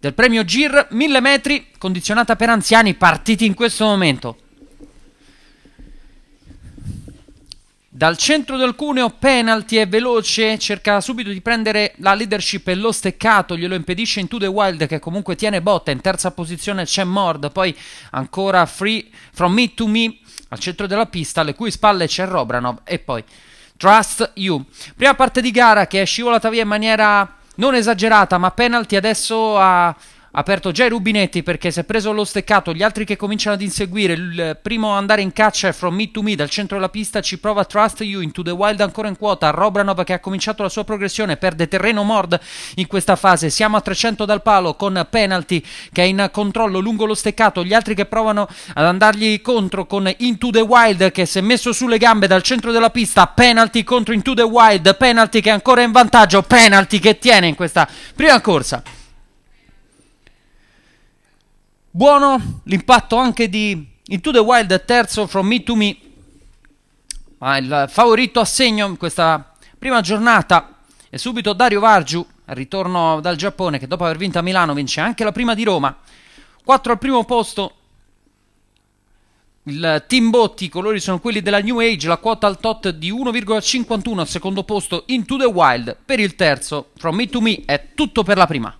del premio GIR 1000 metri condizionata per anziani partiti in questo momento. Dal centro del cuneo penalty è veloce, cerca subito di prendere la leadership e lo steccato, glielo impedisce in To The Wild che comunque tiene botta, in terza posizione c'è Mord, poi ancora Free From Me To Me al centro della pista, alle cui spalle c'è Robranov e poi Trust You. Prima parte di gara che è scivolata via in maniera non esagerata, ma penalty adesso a aperto già i rubinetti perché si è preso lo steccato, gli altri che cominciano ad inseguire, il primo a andare in caccia è From Me to Me dal centro della pista, ci prova Trust You, Into the Wild ancora in quota, Robranov che ha cominciato la sua progressione, perde terreno Mord in questa fase, siamo a 300 dal palo con Penalty che è in controllo lungo lo steccato, gli altri che provano ad andargli contro con Into the Wild che si è messo sulle gambe dal centro della pista, Penalty contro Into the Wild, Penalty che è ancora in vantaggio, Penalty che tiene in questa prima corsa. Buono l'impatto anche di Into the Wild, terzo from me to me, ma il favorito a segno in questa prima giornata è subito Dario Vargiu, al ritorno dal Giappone, che dopo aver vinto a Milano vince anche la prima di Roma. 4 al primo posto, il Team Botti, i colori sono quelli della New Age, la quota al tot di 1,51 al secondo posto, Into the Wild per il terzo, From Me to Me è tutto per la prima.